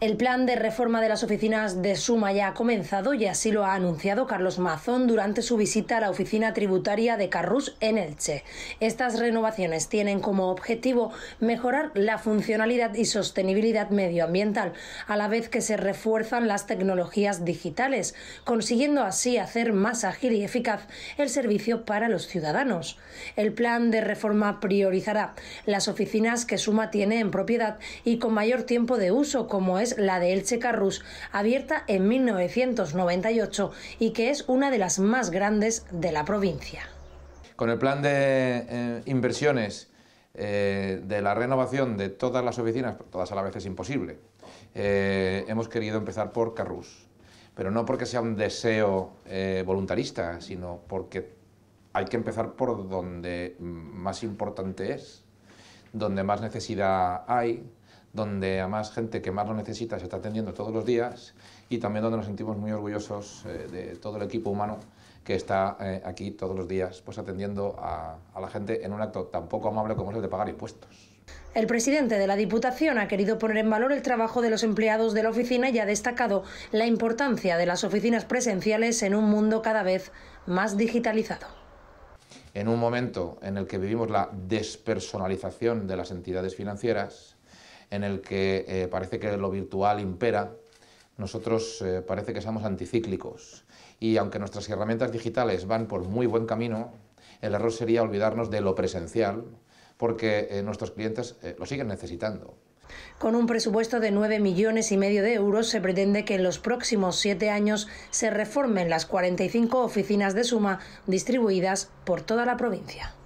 El plan de reforma de las oficinas de Suma ya ha comenzado y así lo ha anunciado Carlos Mazón durante su visita a la oficina tributaria de Carrus en Elche. Estas renovaciones tienen como objetivo mejorar la funcionalidad y sostenibilidad medioambiental, a la vez que se refuerzan las tecnologías digitales, consiguiendo así hacer más ágil y eficaz el servicio para los ciudadanos. El plan de reforma priorizará las oficinas que Suma tiene en propiedad y con mayor tiempo de uso, como es la de Elche Carrús, abierta en 1998 y que es una de las más grandes de la provincia. Con el plan de eh, inversiones eh, de la renovación de todas las oficinas, todas a la vez es imposible, eh, hemos querido empezar por Carrús, pero no porque sea un deseo voluntarista, sino porque hay que empezar por donde más importante es, donde más necesidad hay, donde a más gente que más lo necesita se está atendiendo todos los días y también donde nos sentimos muy orgullosos eh, de todo el equipo humano que está eh, aquí todos los días pues atendiendo a, a la gente en un acto tan poco amable como es el de pagar impuestos. El presidente de la Diputación ha querido poner en valor el trabajo de los empleados de la oficina y ha destacado la importancia de las oficinas presenciales en un mundo cada vez más digitalizado. En un momento en el que vivimos la despersonalización de las entidades financieras, en el que eh, parece que lo virtual impera, nosotros eh, parece que somos anticíclicos. Y aunque nuestras herramientas digitales van por muy buen camino, el error sería olvidarnos de lo presencial, porque eh, nuestros clientes lo siguen necesitando. Con un presupuesto de 9 millones y medio de euros, se pretende que en los próximos siete años se reformen las 45 oficinas de suma distribuidas por toda la provincia.